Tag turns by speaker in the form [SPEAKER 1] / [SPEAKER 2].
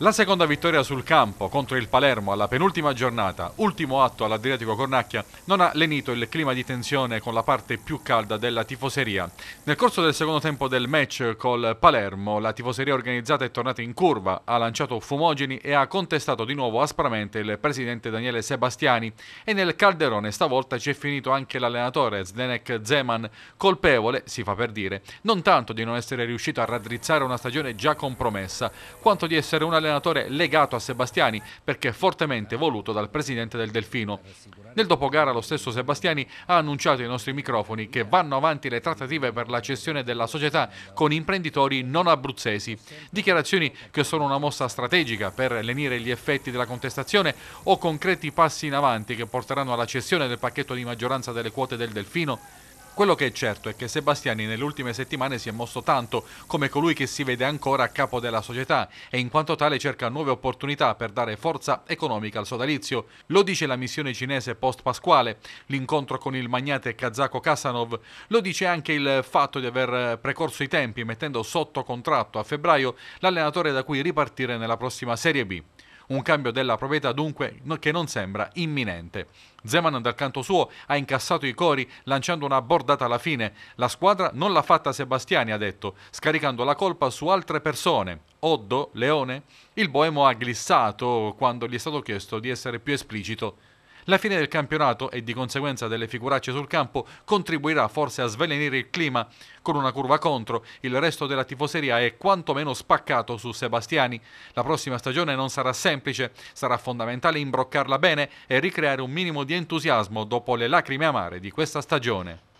[SPEAKER 1] La seconda vittoria sul campo contro il Palermo alla penultima giornata, ultimo atto all'Adriatico Cornacchia, non ha lenito il clima di tensione con la parte più calda della tifoseria. Nel corso del secondo tempo del match col Palermo, la tifoseria organizzata è tornata in curva, ha lanciato fumogeni e ha contestato di nuovo aspramente il presidente Daniele Sebastiani e nel calderone stavolta ci è finito anche l'allenatore Zdenek Zeman, colpevole, si fa per dire, non tanto di non essere riuscito a raddrizzare una stagione già compromessa, quanto di essere un allenatore allenatore legato a Sebastiani perché fortemente voluto dal presidente del Delfino. Nel dopogara lo stesso Sebastiani ha annunciato ai nostri microfoni che vanno avanti le trattative per la cessione della società con imprenditori non abruzzesi. Dichiarazioni che sono una mossa strategica per lenire gli effetti della contestazione o concreti passi in avanti che porteranno alla cessione del pacchetto di maggioranza delle quote del Delfino quello che è certo è che Sebastiani nelle ultime settimane si è mosso tanto come colui che si vede ancora a capo della società e in quanto tale cerca nuove opportunità per dare forza economica al sodalizio. Lo dice la missione cinese post Pasquale, l'incontro con il magnate kazako Kasanov, lo dice anche il fatto di aver precorso i tempi mettendo sotto contratto a febbraio l'allenatore da cui ripartire nella prossima Serie B un cambio della proprietà dunque che non sembra imminente. Zeman dal canto suo ha incassato i cori lanciando una bordata alla fine. La squadra non l'ha fatta Sebastiani, ha detto, scaricando la colpa su altre persone. Oddo, Leone? Il boemo ha glissato quando gli è stato chiesto di essere più esplicito la fine del campionato e di conseguenza delle figuracce sul campo contribuirà forse a svelenire il clima. Con una curva contro, il resto della tifoseria è quantomeno spaccato su Sebastiani. La prossima stagione non sarà semplice, sarà fondamentale imbroccarla bene e ricreare un minimo di entusiasmo dopo le lacrime amare di questa stagione.